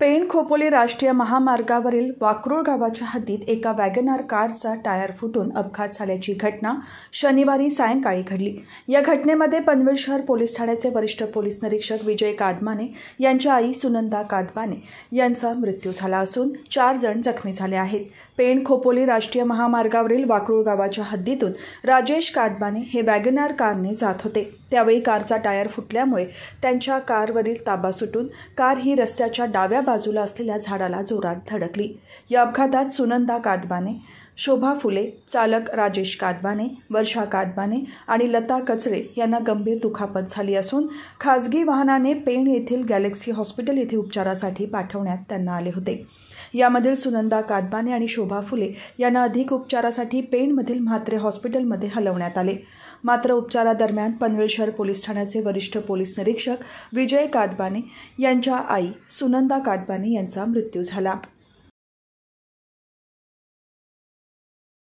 पेण खोपोली राष्ट्रीय महामार्गावरील वाकरूळ गावाच्या हद्दीत एका वॅगनार कारचा टायर फुटून अपघात झाल्याची घटना शनिवारी सायंकाळी घडली या घटनेमध्ये पनवेल शहर पोलीस ठाण्याचे वरिष्ठ पोलीस निरीक्षक विजय कादमाने यांच्या आई सुनंदा कादमाने यांचा मृत्यू झाला असून चार जण जखमी झाले आहेत पेण खोपोली राष्ट्रीय महामार्गावरील वाकरूळ गावाच्या हद्दीतून राजेश कादमाने हे वॅगनार कारने जात होते त्यावेळी कारचा टायर फुटल्यामुळे त्यांच्या कारवरील ताबा सुटून कार ही रस्त्याच्या डाव्या बाजूला असलेल्या झाडाला जोरात धडकली या अपघातात सुनंदा कादबाने शोभा फुले चालक राजेश कादबाने वर्षा कादबाने आणि लता कचरे यांना गंभीर दुखापत झाली असून खाजगी वाहनाने पेण येथील गॅलेक्सी हॉस्पिटल येथे उपचारासाठी पाठवण्यात त्यांना आले होते यामधील सुनंदा कादबाने आणि शोभा फुले यांना अधिक उपचारासाठी पेणमधील म्हात्रे हॉस्पिटलमध्ये हलवण्यात आले मात्र उपचारादरम्यान पनवेल शहर पोलीस ठाण्याचे वरिष्ठ पोलीस निरीक्षक विजय कादबाने यांच्या आई सुनंदा कादबाने यांचा मृत्यू झाला